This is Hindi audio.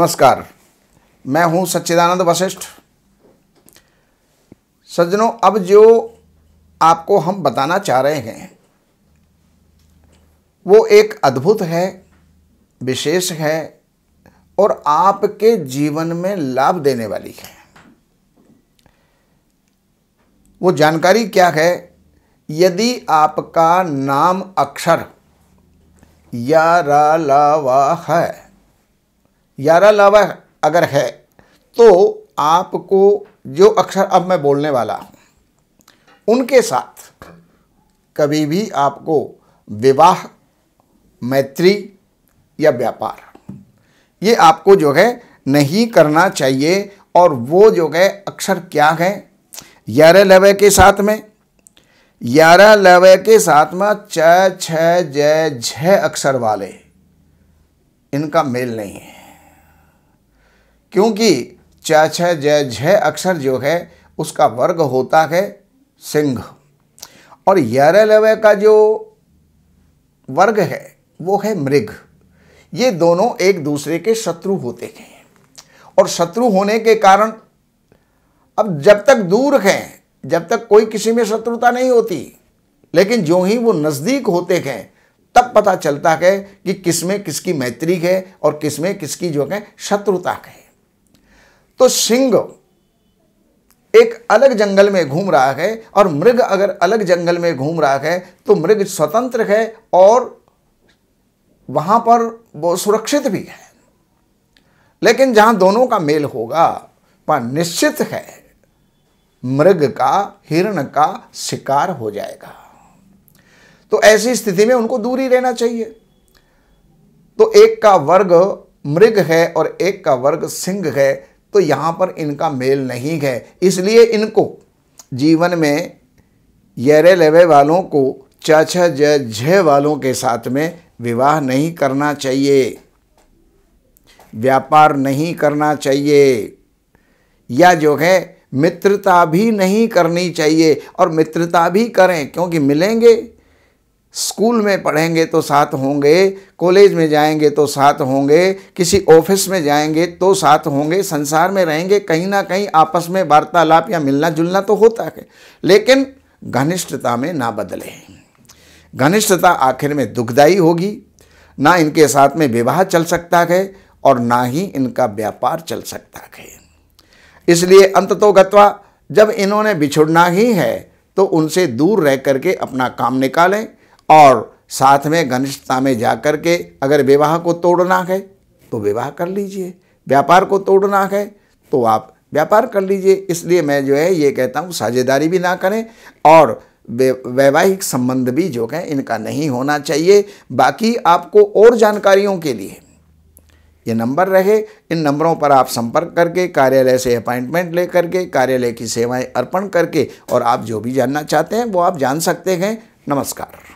नमस्कार मैं हूं सच्चिदानंद वशिष्ठ सज्जनों अब जो आपको हम बताना चाह रहे हैं वो एक अद्भुत है विशेष है और आपके जीवन में लाभ देने वाली है वो जानकारी क्या है यदि आपका नाम अक्षर या रा ला वा है ग्यारह लवह अगर है तो आपको जो अक्षर अब मैं बोलने वाला हूँ उनके साथ कभी भी आपको विवाह मैत्री या व्यापार ये आपको जो है नहीं करना चाहिए और वो जो है अक्षर क्या है ग्यारह लवय के साथ में ग्यारह लव के साथ में छ छ अक्षर वाले इनका मेल नहीं है क्योंकि च छ जय झ अक्षर जो है उसका वर्ग होता है सिंह और यारह लवय का जो वर्ग है वो है मृग ये दोनों एक दूसरे के शत्रु होते हैं और शत्रु होने के कारण अब जब तक दूर हैं जब तक कोई किसी में शत्रुता नहीं होती लेकिन जो ही वो नज़दीक होते हैं तब पता चलता है कि किसमें किसकी मैत्री है और किसमें किसकी जो है शत्रुता है तो सिंह एक अलग जंगल में घूम रहा है और मृग अगर अलग जंगल में घूम रहा है तो मृग स्वतंत्र है और वहां पर वो सुरक्षित भी है लेकिन जहां दोनों का मेल होगा वह निश्चित है मृग का हिरण का शिकार हो जाएगा तो ऐसी स्थिति में उनको दूरी रहना चाहिए तो एक का वर्ग मृग है और एक का वर्ग सिंह है तो यहाँ पर इनका मेल नहीं है इसलिए इनको जीवन में यरे लेवे वालों को छ छ वालों के साथ में विवाह नहीं करना चाहिए व्यापार नहीं करना चाहिए या जो है मित्रता भी नहीं करनी चाहिए और मित्रता भी करें क्योंकि मिलेंगे स्कूल में पढ़ेंगे तो साथ होंगे कॉलेज में जाएंगे तो साथ होंगे किसी ऑफिस में जाएंगे तो साथ होंगे संसार में रहेंगे कहीं ना कहीं आपस में वार्तालाप या मिलना जुलना तो होता है लेकिन घनिष्ठता में ना बदले घनिष्ठता आखिर में दुखदाई होगी ना इनके साथ में विवाह चल सकता है और ना ही इनका व्यापार चल सकता है इसलिए अंत तो गत्वा जब इन्होंने बिछुड़ना ही है तो उनसे दूर रह करके अपना काम निकालें और साथ में घनिष्ठता में जा कर के अगर विवाह को तोड़ना है तो विवाह कर लीजिए व्यापार को तोड़ना है तो आप व्यापार कर लीजिए इसलिए मैं जो है ये कहता हूँ साझेदारी भी ना करें और वैवाहिक संबंध भी जो है इनका नहीं होना चाहिए बाकी आपको और जानकारियों के लिए ये नंबर रहे इन नंबरों पर आप संपर्क करके कार्यालय से अपॉइंटमेंट ले करके कार्यालय की सेवाएं अर्पण करके और आप जो भी जानना चाहते हैं वो आप जान सकते हैं नमस्कार